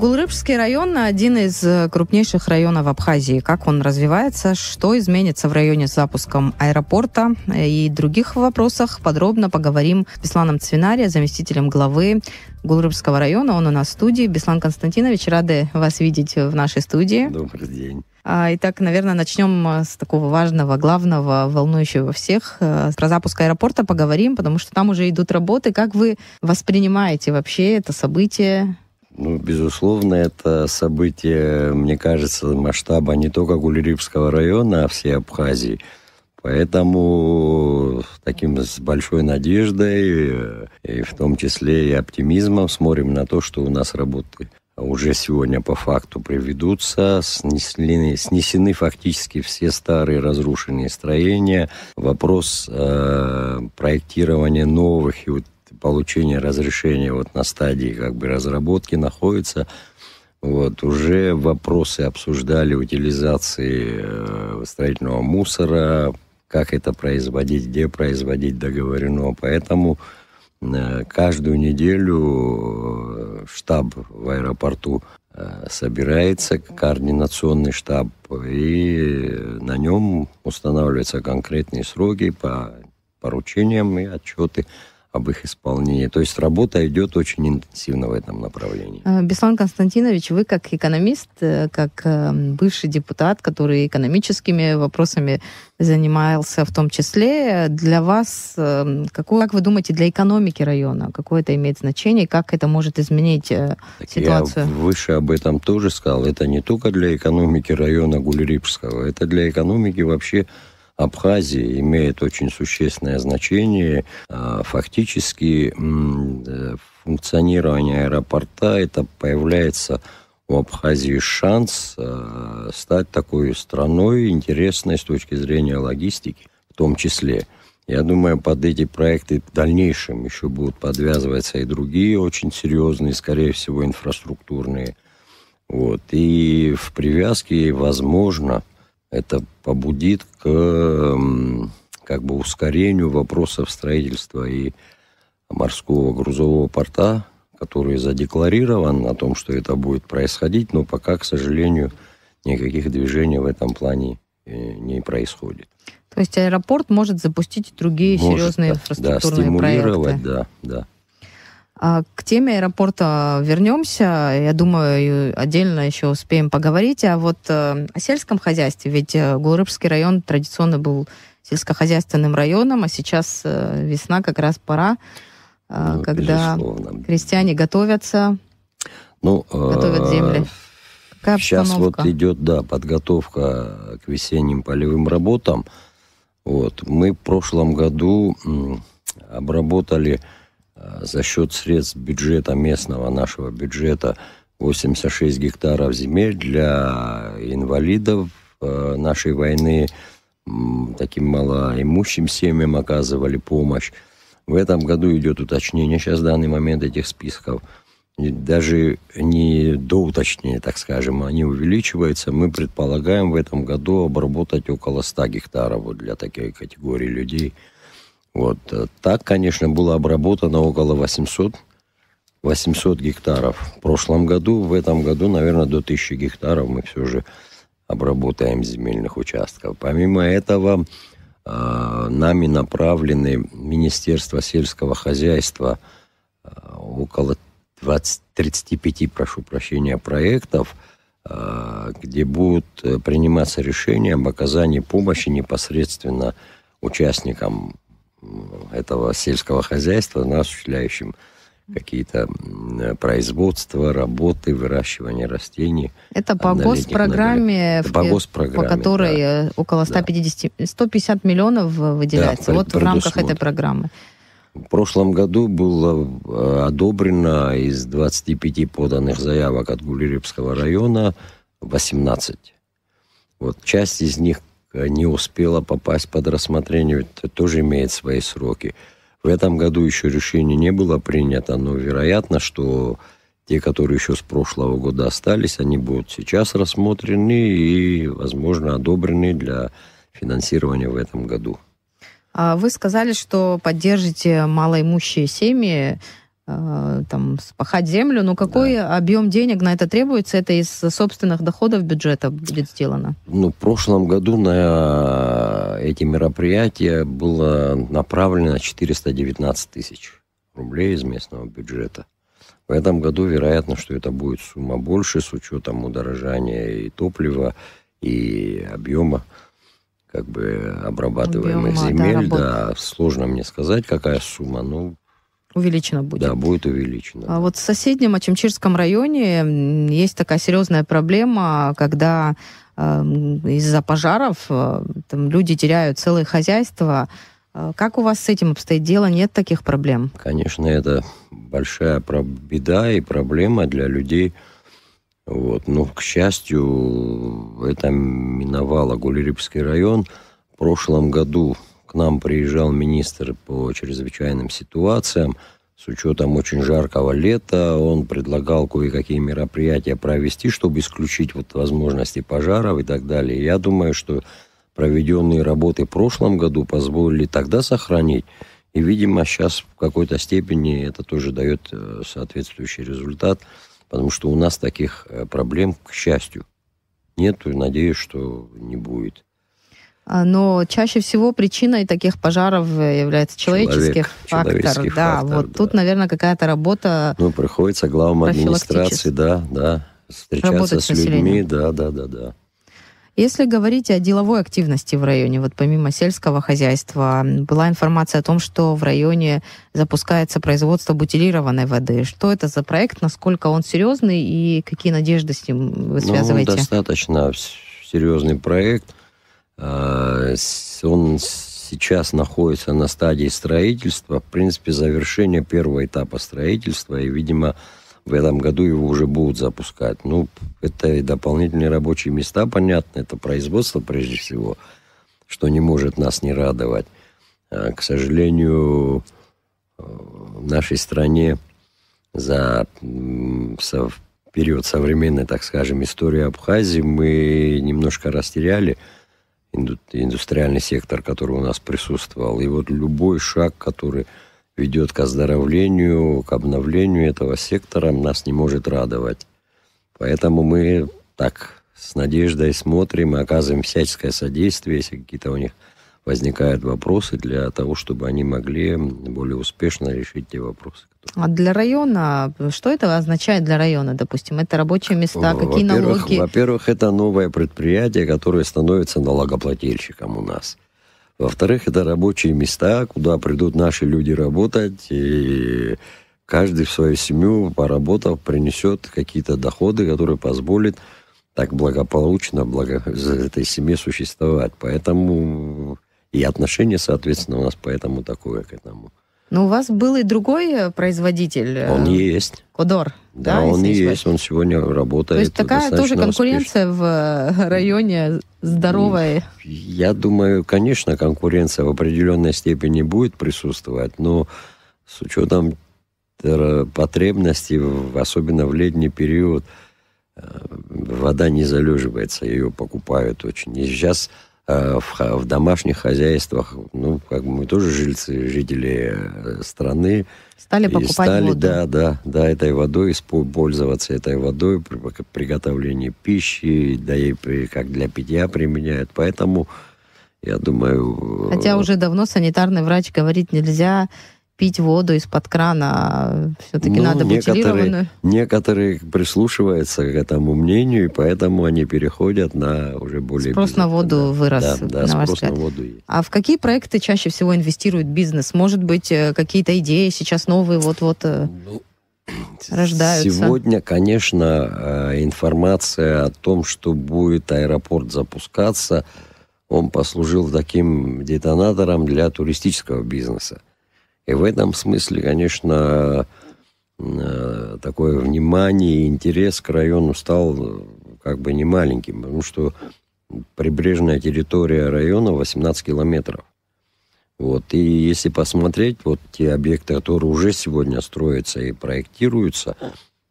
Гулрыбский район – один из э, крупнейших районов Абхазии. Как он развивается, что изменится в районе с запуском аэропорта и других вопросах подробно поговорим с Бесланом Цвинария, заместителем главы Гулрыбского района. Он у нас в студии. Беслан Константинович, рады вас видеть в нашей студии. Добрый день. А, итак, наверное, начнем с такого важного, главного, волнующего всех. Э, про запуск аэропорта поговорим, потому что там уже идут работы. Как вы воспринимаете вообще это событие? Ну, безусловно, это событие, мне кажется, масштаба не только Гулирипского района, а всей Абхазии. Поэтому таким с большой надеждой, э, и в том числе и оптимизмом смотрим на то, что у нас работы уже сегодня по факту приведутся, снесли, снесены фактически все старые разрушенные строения. Вопрос э, проектирования новых и получения разрешения вот на стадии как бы разработки находится. Вот, уже вопросы обсуждали утилизации э, строительного мусора, как это производить, где производить договорено. Поэтому э, каждую неделю э, штаб в аэропорту собирается, координационный штаб, и на нем устанавливаются конкретные сроки по поручениям и отчеты об их исполнении. То есть работа идет очень интенсивно в этом направлении. Э, Беслан Константинович, вы как экономист, э, как э, бывший депутат, который экономическими вопросами занимался в том числе, для вас, какое, как вы думаете, для экономики района, какое это имеет значение, как это может изменить так ситуацию? Я выше об этом тоже сказал. Это не только для экономики района Гулерипского, это для экономики вообще Абхазии имеет очень существенное значение. А, фактически э, функционирование аэропорта это появляется у Абхазии шанс а, стать такой страной интересной с точки зрения логистики, в том числе. Я думаю, под эти проекты в дальнейшем еще будут подвязываться и другие очень серьезные, скорее всего, инфраструктурные. Вот. И в привязке, возможно, это побудит к как бы ускорению вопросов строительства и морского грузового порта, который задекларирован о том, что это будет происходить, но пока, к сожалению, никаких движений в этом плане э, не происходит. То есть аэропорт может запустить и другие может, серьезные да, инфраструктурные да, стимулировать, проекты. Да, да. А, к теме аэропорта вернемся. Я думаю, отдельно еще успеем поговорить. А вот э, о сельском хозяйстве. Ведь э, Гурыбский район традиционно был сельскохозяйственным районом, а сейчас э, весна как раз пора, ну, когда безусловно. крестьяне готовятся, ну, готовят земли. Какая сейчас обстановка? вот идет, да, подготовка к весенним полевым работам. Вот. Мы в прошлом году обработали а, за счет средств бюджета местного, нашего бюджета, 86 гектаров земель для инвалидов а, нашей войны, таким малоимущим семьям оказывали помощь. В этом году идет уточнение сейчас в данный момент этих списков. даже не до уточнения, так скажем, а они увеличиваются. Мы предполагаем в этом году обработать около 100 гектаров вот для такой категории людей – вот. Э, так, конечно, было обработано около 800, 800 гектаров в прошлом году. В этом году, наверное, до 1000 гектаров мы все же обработаем земельных участков. Помимо этого, э, нами направлены Министерство сельского хозяйства э, около 20, 35, прошу прощения, проектов, где будут приниматься решения об оказании помощи непосредственно участникам этого сельского хозяйства, на осуществляющем какие-то производства, работы, выращивание растений. Это по госпрограмме, в, по, госпрограмме, по которой да. Э, около 150, да. 150 миллионов выделяется. Да, вот в рамках этой программы. В прошлом году было э, одобрено из 25 поданных заявок от Гулирепского района 18. Вот часть из них Э, не успела попасть под рассмотрение, это тоже имеет свои сроки. В этом году еще решение не было принято, но вероятно, что те, которые еще с прошлого года остались, они будут сейчас рассмотрены и, возможно, одобрены для финансирования в этом году. А вы сказали, что поддержите малоимущие семьи. Э, там, спахать землю, но какой да. объем денег на это требуется? Это из собственных доходов бюджета будет сделано? Ну, в прошлом году на э, эти мероприятия было направлено 419 тысяч рублей из местного бюджета. В этом году, вероятно, что это будет сумма больше с учетом удорожания и топлива, и объема как бы обрабатываемых объема, земель. Да, да, сложно мне сказать, какая сумма, но Увеличено будет. Да, будет увеличено. А вот в соседнем Очемчирском районе есть такая серьезная проблема, когда э, из-за пожаров э, там люди теряют целые хозяйства. Э, как у вас с этим обстоит дело? Нет таких проблем? Конечно, это большая беда и проблема для людей. Вот. Но, к счастью, это миновало Гулерипский район. В прошлом году к нам приезжал министр по чрезвычайным ситуациям. С учетом очень жаркого лета он предлагал кое-какие мероприятия провести, чтобы исключить вот возможности пожаров и так далее. Я думаю, что проведенные работы в прошлом году позволили тогда сохранить. И, видимо, сейчас в какой-то степени это тоже дает э, соответствующий результат, потому что у нас таких э, проблем, к счастью, нет. надеюсь, что не будет. А, но чаще всего причиной таких пожаров э, является человеческий Человек, фактор. Человеческий да, фактор, вот да. тут, наверное, какая-то работа. Ну, приходится главам администрации, да, да, встречаться с, с людьми, да, да, да, да. Если говорить о деловой активности в районе, вот помимо сельского хозяйства, была информация о том, что в районе запускается производство бутилированной воды. Что это за проект, насколько он серьезный и какие надежды с ним вы ну, связываете? Ну, достаточно серьезный проект а, он сейчас находится на стадии строительства, в принципе, завершения первого этапа строительства, и, видимо, в этом году его уже будут запускать. Ну, это и дополнительные рабочие места, понятно, это производство прежде всего, что не может нас не радовать. А, к сожалению, э, в нашей стране за период современной, так скажем, истории Абхазии мы немножко растеряли индустриальный сектор, который у нас присутствовал. И вот любой шаг, который ведет к оздоровлению, к обновлению этого сектора, нас не может радовать. Поэтому мы так с надеждой смотрим и оказываем всяческое содействие, если какие-то у них возникают вопросы для того, чтобы они могли более успешно решить те вопросы. Которые... А для района, что это означает для района, допустим? Это рабочие места, во какие налоги? Во-первых, это новое предприятие, которое становится налогоплательщиком у нас. Во-вторых, это рабочие места, куда придут наши люди работать, и каждый в свою семью, поработав, принесет какие-то доходы, которые позволят так благополучно благо... этой семье существовать. Поэтому и отношение, соответственно, у нас поэтому такое к этому. Но ну, у вас был и другой э, производитель. Э, он есть. Кодор. Да, да он есть, он сегодня работает. То есть такая тоже конкуренция в э, районе здоровой. Я думаю, конечно, конкуренция в определенной степени будет присутствовать, но с учетом потребностей, особенно в летний период, вода не залеживается, ее покупают очень. И сейчас Э, в, домашних хозяйствах, ну, как бы мы тоже жильцы, жители э, страны. Стали покупать стали, воду. Да, да, да, этой водой, пользоваться этой водой при приготовлении пищи, да и при, как для питья применяют. Поэтому, я думаю... Хотя э, уже давно санитарный врач говорит, нельзя пить воду из-под крана. А Все-таки ну, надо некоторые, некоторые прислушиваются к этому мнению, и поэтому они переходят на уже более... Спрос на воду да. вырос, да, да, на ваш взгляд. На воду есть. А в какие проекты чаще всего инвестирует бизнес? Может быть, э, какие-то идеи сейчас новые вот-вот э, ну, рождаются? Сегодня, конечно, э, информация о том, что будет аэропорт запускаться, он послужил таким детонатором для туристического бизнеса и в этом смысле, конечно, э, такое внимание и интерес к району стал э, как бы не маленьким, потому что прибрежная территория района 18 километров. Вот. И если посмотреть, вот те объекты, которые уже сегодня строятся и проектируются,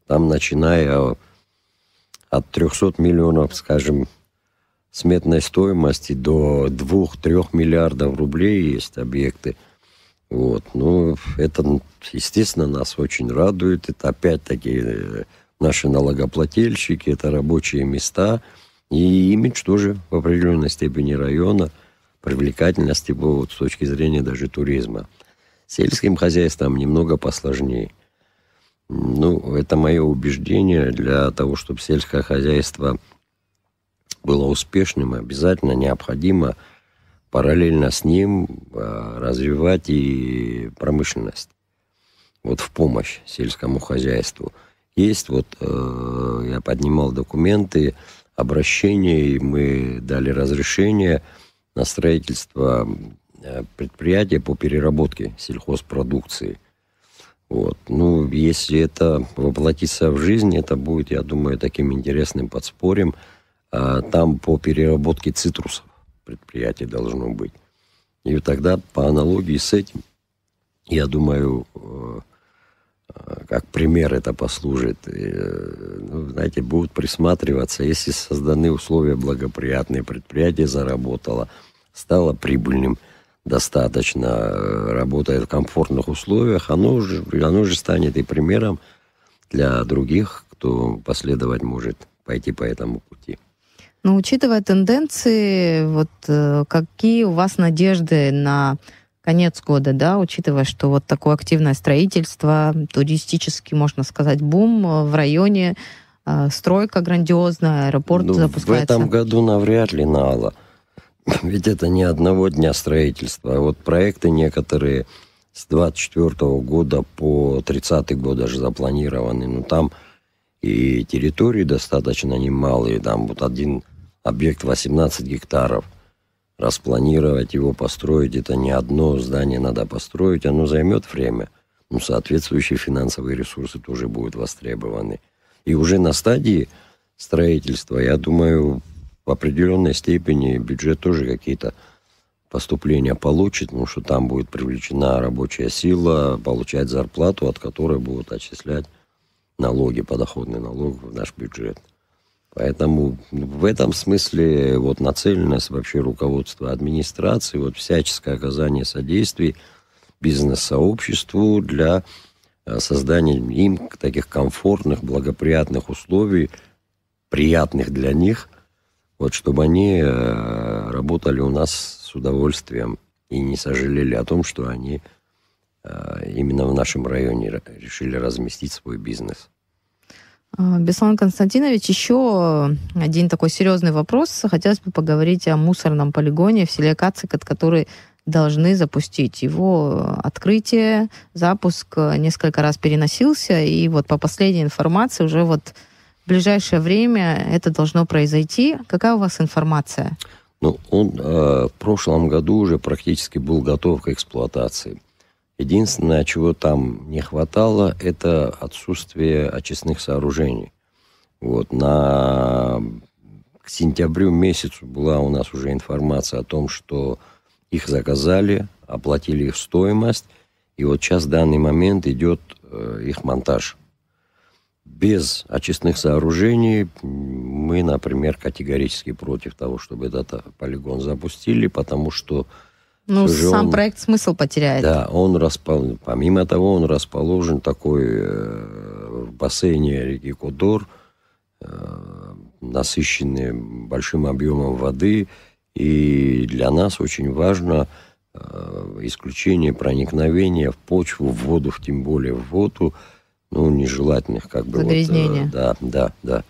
там начиная от 300 миллионов, скажем, сметной стоимости до 2-3 миллиардов рублей есть объекты – вот. Ну, это, естественно, нас очень радует. Это опять-таки э, наши налогоплательщики, это рабочие места и имидж тоже в определенной степени района, привлекательность его вот с точки зрения даже туризма. Сельским хозяйством немного посложнее. Ну, это мое убеждение для того, чтобы сельское хозяйство было успешным, обязательно необходимо – параллельно с ним а, развивать и промышленность. Вот в помощь сельскому хозяйству. Есть вот, э, я поднимал документы, обращение, и мы дали разрешение на строительство э, предприятия по переработке сельхозпродукции. Вот. Ну, если это воплотится в жизнь, это будет, я думаю, таким интересным подспорьем. А, там по переработке цитрусов предприятий должно быть. И тогда по аналогии с этим, я думаю, э, э, как пример это послужит, э, ну, знаете, будут присматриваться, если созданы условия благоприятные, предприятие заработало, стало прибыльным, достаточно работает в комфортных условиях, оно же, оно же станет и примером для других, кто последовать может пойти по этому пути. Но учитывая тенденции, вот э, какие у вас надежды на конец года, да, учитывая, что вот такое активное строительство, туристический, можно сказать, бум э, в районе, э, стройка грандиозная, аэропорт ну, запускается. В этом году навряд ли, Наала. Ведь это не одного дня строительства, а вот проекты некоторые с 24 года по 30 год даже запланированы, но ну, там и территории достаточно немалые, там вот один объект 18 гектаров. Распланировать его, построить это не одно здание надо построить, оно займет время, но соответствующие финансовые ресурсы тоже будут востребованы. И уже на стадии строительства, я думаю, в определенной степени бюджет тоже какие-то поступления получит, потому что там будет привлечена рабочая сила, получать зарплату, от которой будут отчислять налоги, подоходный налог в наш бюджет. Поэтому в этом смысле вот нацеленность вообще руководства администрации, вот всяческое оказание содействий бизнес-сообществу для э, создания им таких комфортных, благоприятных условий, приятных для них, вот чтобы они э, работали у нас с удовольствием и не сожалели о том, что они э, именно в нашем районе решили разместить свой бизнес. А, Беслан Константинович, еще один такой серьезный вопрос. Хотелось бы поговорить о мусорном полигоне в селе Кацикат, который должны запустить. Его открытие, запуск э, несколько раз переносился, и вот по последней информации уже вот в ближайшее время это должно произойти. Какая у вас информация? Ну, он э, в прошлом году уже практически был готов к эксплуатации. Единственное, чего там не хватало, это отсутствие очистных сооружений. Вот, на к сентябрю месяцу была у нас уже информация о том, что их заказали, оплатили их стоимость, и вот сейчас в данный момент идет э, их монтаж. Без очистных сооружений мы, например, категорически против того, чтобы этот полигон запустили, потому что ну, чужом. сам проект смысл потеряет. Да, он расположен, помимо того, он расположен такой э, в бассейне реки Кодор, э, насыщенный большим объемом воды, и для нас очень важно э, исключение проникновения в почву, в воду, в тем более в воду, ну, нежелательных как бы... Загрязнения. Вот, э, да, да, да.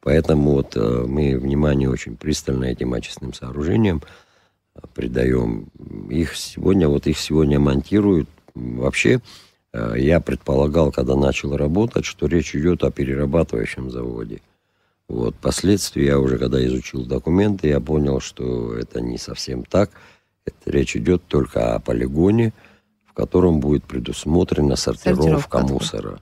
Поэтому вот э, мы внимание очень пристально этим очистным сооружением – придаем. Их сегодня, вот их сегодня монтируют. Вообще, э, я предполагал, когда начал работать, что речь идет о перерабатывающем заводе. Вот, впоследствии я уже, когда изучил документы, я понял, что это не совсем так. Это речь идет только о полигоне, в котором будет предусмотрена сортировка, сортировка мусора.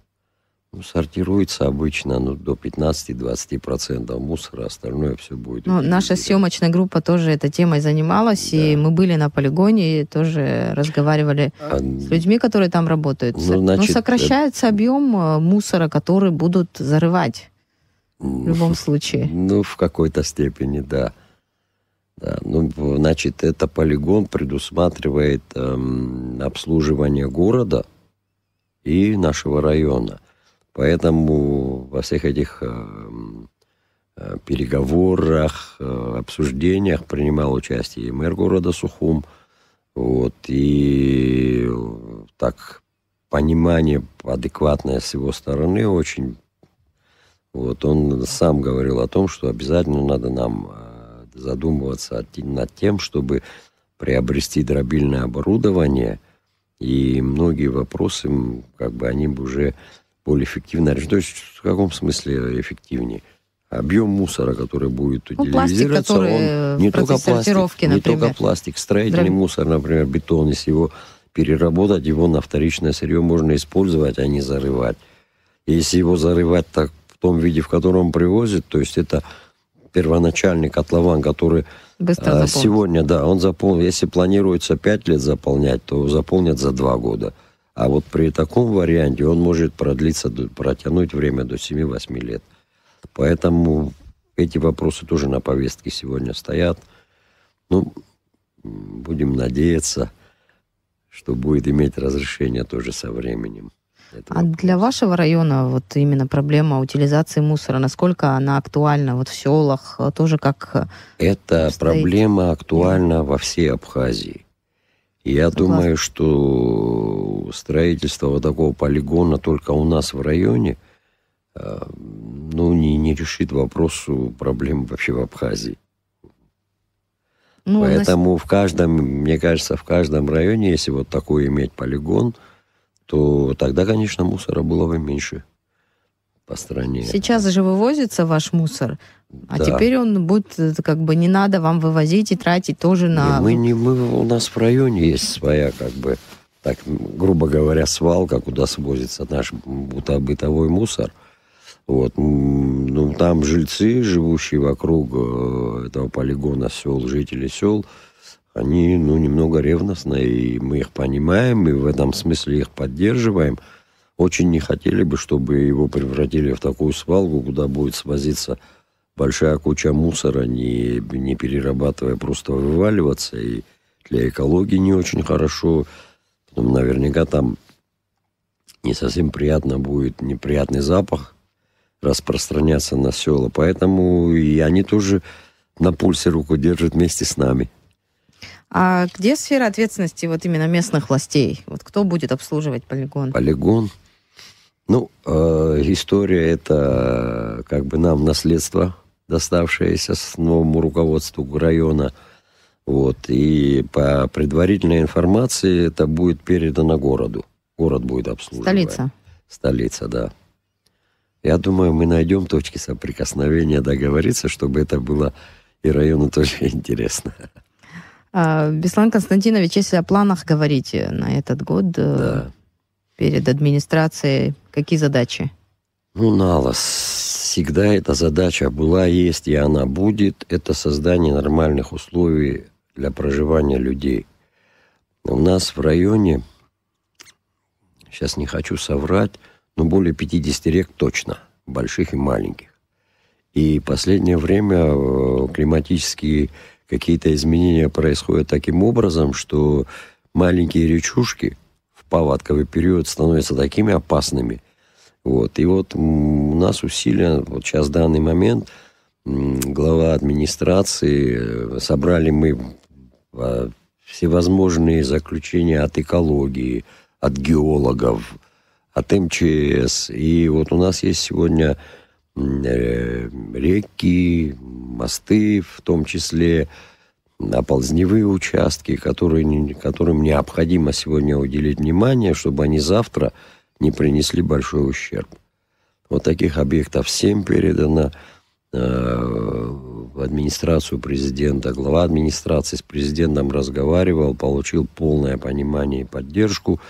Ну, сортируется обычно ну, до 15-20% мусора, остальное все будет. Ну, наша съемочная группа тоже этой темой занималась, да. и мы были на полигоне, и тоже разговаривали а... с людьми, которые там работают. Ну, значит, Но э, сокращается это... объем э, мусора, который будут зарывать в ну, любом случае. Ну, в какой-то степени, да. Да, ну, значит, это полигон предусматривает эм, обслуживание города и нашего района. Поэтому во всех этих э, э, переговорах, э, обсуждениях принимал участие и мэр города Сухум. Вот, и так понимание адекватное с его стороны очень. Вот, он сам говорил о том, что обязательно надо нам задумываться над тем, чтобы приобрести дробильное оборудование, и многие вопросы, как бы они бы уже более эффективно. То есть в каком смысле эффективнее? Объем мусора, который будет утилизироваться, ну, пластик, который он не только пластик, например. не только пластик, строительный Дроб... мусор, например, бетон, если его переработать, его на вторичное сырье можно использовать, а не зарывать. Если его зарывать так в том виде, в котором привозят, то есть это первоначальный котлован, который Быстро а, сегодня, да, он заполнен. Если планируется 5 лет заполнять, то заполнят за 2 года. А вот при таком варианте он может продлиться, протянуть время до 7-8 лет. Поэтому эти вопросы тоже на повестке сегодня стоят. Ну, будем надеяться, что будет иметь разрешение тоже со временем. А вопрос. для вашего района вот именно проблема утилизации мусора, насколько она актуальна вот в селах, тоже как... Эта стоит? проблема актуальна во всей Абхазии. Я Согласна. думаю, что строительство вот такого полигона только у нас в районе, э, ну, не, не решит вопросу проблем вообще в Абхазии. Ну, Поэтому нас... в каждом, мне кажется, в каждом районе, если вот такой иметь полигон, то тогда, конечно, мусора было бы меньше по стране. Сейчас же вывозится ваш мусор, а теперь он будет э, как бы не надо вам вывозить и тратить тоже на. Не, мы не мы у нас в районе есть своя как бы так грубо говоря свалка, куда свозится наш бытовой мусор. Вот, ну там жильцы, живущие вокруг э, этого полигона сел, жители сел, они, ну, немного ревностны, и мы их понимаем, и в этом смысле их поддерживаем – очень не хотели бы, чтобы его превратили в такую свалку, куда будет свозиться большая куча мусора, не, не перерабатывая, просто вываливаться. И для экологии не очень хорошо. Потом наверняка там не совсем приятно будет, неприятный запах распространяться на села. Поэтому и они тоже на пульсе руку держат вместе с нами. А где сфера ответственности вот именно местных властей? Вот кто будет обслуживать полигон? Полигон – ну, э, история это как бы нам наследство, доставшееся с новому руководству района. Вот, и по предварительной информации это будет передано городу. Город будет обслуживать. Столица. Столица, да. Я думаю, мы найдем точки соприкосновения, договориться, чтобы это было и району тоже интересно. А, Беслан Константинович, если о планах говорить на этот год, э, да перед администрацией? Какие задачи? Ну, налос. Всегда эта задача была, есть и она будет. Это создание нормальных условий для проживания людей. У нас в районе, сейчас не хочу соврать, но более 50 рек точно, больших и маленьких. И последнее время э, климатические какие-то изменения происходят таким образом, что маленькие речушки – паводковый период становятся такими опасными. Вот. И вот у нас усилия, вот сейчас данный момент глава администрации, э, собрали мы а, всевозможные заключения от экологии, от геологов, от МЧС. И вот у нас есть сегодня э, реки, мосты, в том числе на ползневые участки, которые, которым необходимо сегодня уделить внимание, чтобы они завтра не принесли большой ущерб. Вот таких объектов 7 передано э, в администрацию президента. Глава администрации с президентом разговаривал, получил полное понимание и поддержку.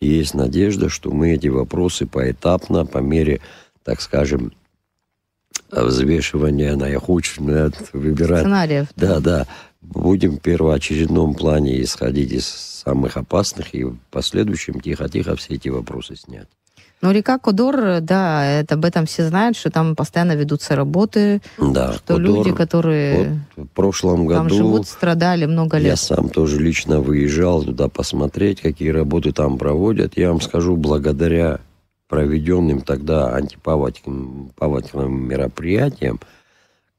И есть надежда, что мы эти вопросы поэтапно, по мере, так скажем, взвешивания наихудших выбирать. Сценариев. Да, да, будем в первоочередном плане исходить из самых опасных и в последующем тихо-тихо все эти вопросы снять. Ну, река Кодор, да, это, об этом все знают, что там постоянно ведутся работы, да, что Кодор, люди, которые вот в прошлом году живут, страдали много лет. Я сам тоже лично выезжал туда посмотреть, какие работы там проводят. Я вам скажу, благодаря проведенным тогда антипаводковым мероприятиям –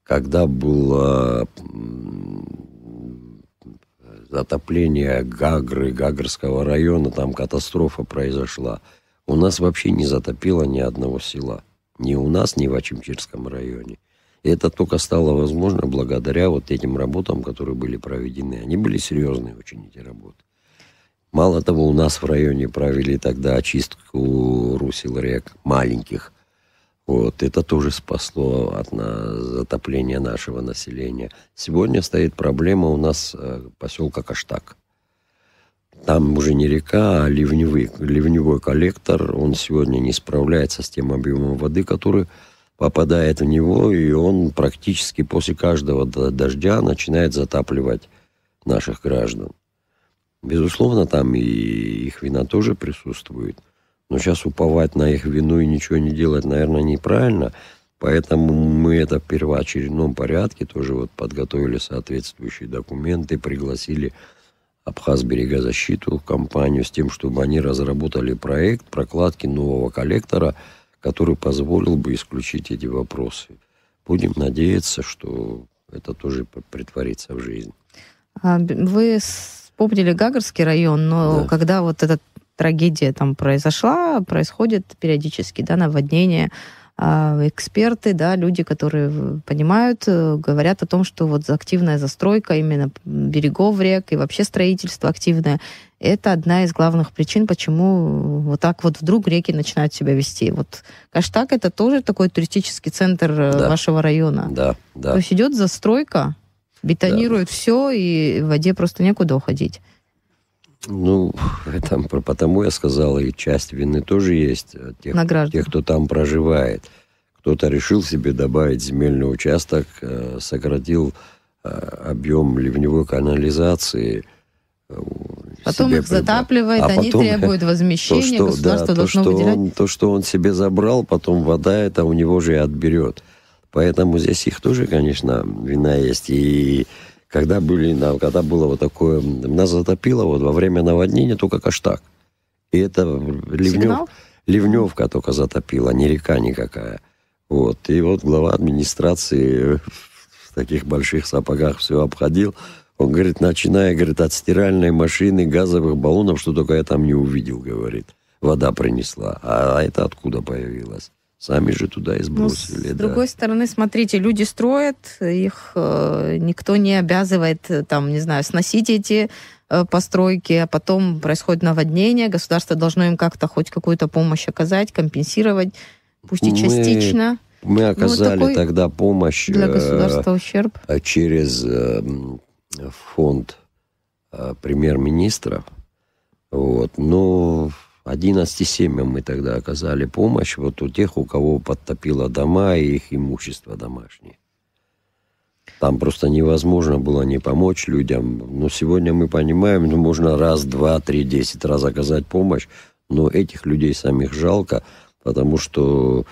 когда было затопление Гагры, Гагрского района, там катастрофа произошла. У нас вообще не затопило ни одного села. Ни у нас, ни в Ачимчирском районе. И это только стало возможно благодаря вот этим работам, которые были проведены. Они были серьезные очень, эти работы. Мало того, у нас в районе провели тогда очистку русел рек маленьких – вот, это тоже спасло от на, затопления нашего населения. Сегодня стоит проблема у нас э, поселка Каштак. Там уже не река, а ливневый, ливневой коллектор. Он сегодня не справляется с тем объемом воды, который попадает в него, и он практически после каждого дождя начинает затапливать наших граждан. Безусловно, там и их вина тоже присутствует – но сейчас уповать на их вину и ничего не делать, наверное, неправильно. Поэтому мы это в первоочередном порядке тоже вот подготовили соответствующие документы, пригласили Абхазберегозащиту компанию с тем, чтобы они разработали проект прокладки нового коллектора, который позволил бы исключить эти вопросы. Будем надеяться, что это тоже притворится в жизнь. А, вы вспомнили Гагарский район, но да. когда вот этот трагедия там произошла, происходит периодически, да, наводнение. А эксперты, да, люди, которые понимают, э, говорят о том, что вот активная застройка именно берегов рек и вообще строительство активное, это одна из главных причин, почему вот так вот вдруг реки начинают себя вести. Вот Каштак это тоже такой туристический центр э, да. вашего района. Да, да. То есть идет застройка, бетонируют да. все, и в воде просто некуда уходить. Ну, там, потому я сказал, и часть вины тоже есть э, тех, тех кто там проживает. Кто-то решил себе добавить земельный участок, э, сократил э, объем ливневой канализации. Потом их затапливает, а они потом, требуют возмещения, то, что, государство да, должно что выделять. Он, то, что он себе забрал, потом вода это у него же и отберет. Поэтому здесь их тоже, конечно, вина есть. И когда, были, когда было вот такое... Нас затопило вот во время наводнения только Каштак. И это ливнев, ливневка только затопила, не река никакая. Вот. И вот глава администрации в таких больших сапогах все обходил. Он говорит, начиная, говорит, от стиральной машины, газовых баллонов, что только я там не увидел, говорит. Вода принесла. А это откуда появилась? Сами же туда и ну, сбросили. Ну, с да. другой стороны, смотрите, люди строят, их э, никто не обязывает, э, там, не знаю, сносить эти э, постройки, а потом происходит наводнение, государство должно им как-то хоть какую-то помощь оказать, компенсировать, пусть и частично. Мы, ну, оказали ну, тогда помощь для э, государства ущерб. через фонд премьер-министра. Вот. Но 11 семьям мы тогда оказали помощь, вот у тех, у кого подтопило дома и их имущество домашнее. Там просто невозможно было не помочь людям. Но сегодня мы понимаем, ну, можно раз, два, три, десять раз оказать помощь, но этих людей самих жалко, потому что,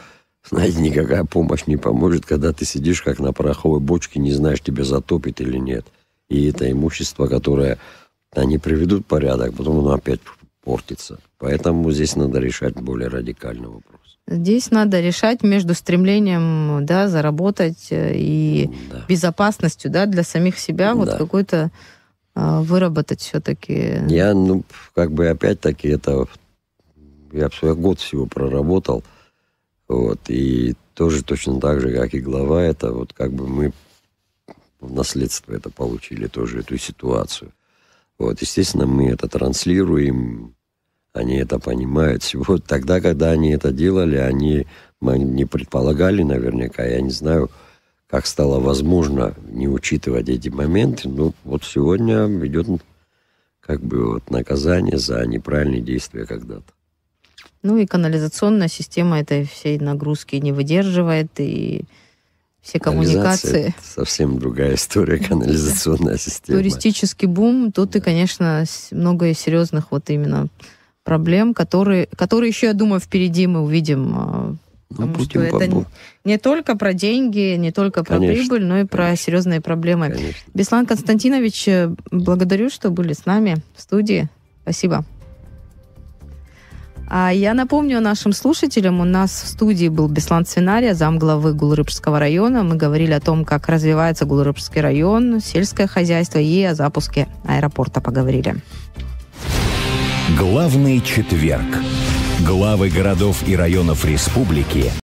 знаете, никакая помощь не поможет, когда ты сидишь как на пороховой бочке, не знаешь, тебя затопит или нет. И это имущество, которое они приведут в порядок, потом оно опять портится. Поэтому здесь надо решать более радикальный вопрос. Здесь надо решать между стремлением да, заработать э, и да. безопасностью да, для самих себя, да. вот какой-то а, выработать все-таки. Я, ну, как бы опять-таки это... Я свой год всего проработал, вот, и тоже точно так же, как и глава, это вот как бы мы в наследство это получили тоже, эту ситуацию. Вот, естественно, мы это транслируем, они это понимают. Вот тогда, когда они это делали, они не предполагали наверняка, я не знаю, как стало возможно не учитывать эти моменты, но вот сегодня идет как бы вот наказание за неправильные действия когда-то. Ну и канализационная система этой всей нагрузки не выдерживает, и все коммуникации. совсем другая история, канализационная система. Туристический бум, тут да. и, конечно, много серьезных вот именно проблем, которые, которые еще, я думаю, впереди мы увидим. А, ну, потому что это не, не только про деньги, не только про конечно, прибыль, но и про конечно, серьезные проблемы. Конечно. Беслан Константинович, э, благодарю, что были с нами в студии. Спасибо. А я напомню нашим слушателям, у нас в студии был Беслан Свинария, замглавы Гулрыбского района. Мы говорили о том, как развивается Гулрыбский район, сельское хозяйство и о запуске аэропорта поговорили. Главный четверг. Главы городов и районов республики